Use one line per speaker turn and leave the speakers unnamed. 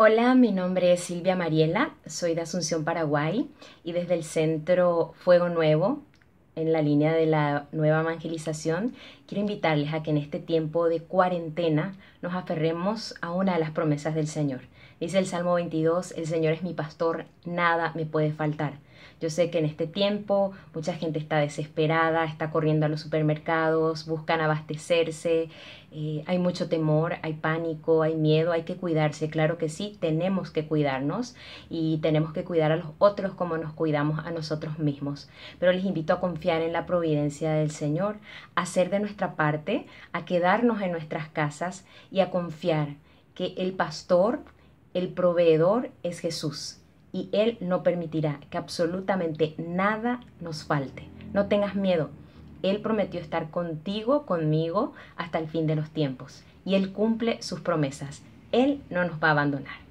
Hola, mi nombre es Silvia Mariela, soy de Asunción, Paraguay y desde el Centro Fuego Nuevo en la línea de la nueva evangelización, quiero invitarles a que en este tiempo de cuarentena nos aferremos a una de las promesas del Señor. Dice el Salmo 22, el Señor es mi pastor, nada me puede faltar. Yo sé que en este tiempo mucha gente está desesperada, está corriendo a los supermercados, buscan abastecerse, eh, hay mucho temor, hay pánico, hay miedo, hay que cuidarse. Claro que sí, tenemos que cuidarnos y tenemos que cuidar a los otros como nos cuidamos a nosotros mismos. Pero les invito a confiar en la providencia del Señor, a hacer de nuestra parte, a quedarnos en nuestras casas y a confiar que el pastor, el proveedor es Jesús y Él no permitirá que absolutamente nada nos falte. No tengas miedo. Él prometió estar contigo, conmigo, hasta el fin de los tiempos. Y Él cumple sus promesas. Él no nos va a abandonar.